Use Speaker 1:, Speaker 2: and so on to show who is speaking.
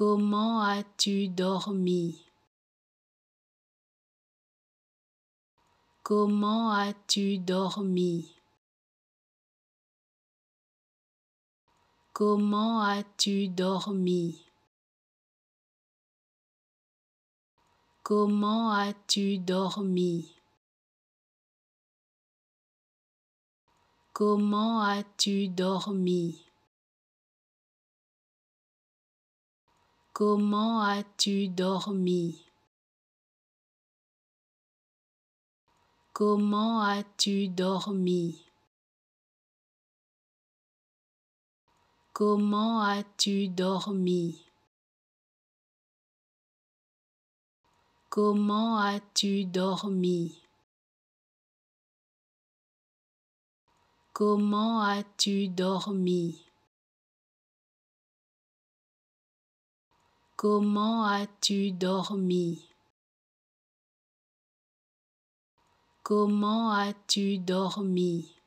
Speaker 1: Comment as-tu dormi Comment as-tu dormi Comment as-tu dormi Comment as-tu dormi Comment as-tu dormi Comment as-tu dormi Comment as-tu dormi Comment as-tu dormi Comment as-tu dormi Comment as-tu dormi Comment as-tu dormi Comment as-tu dormi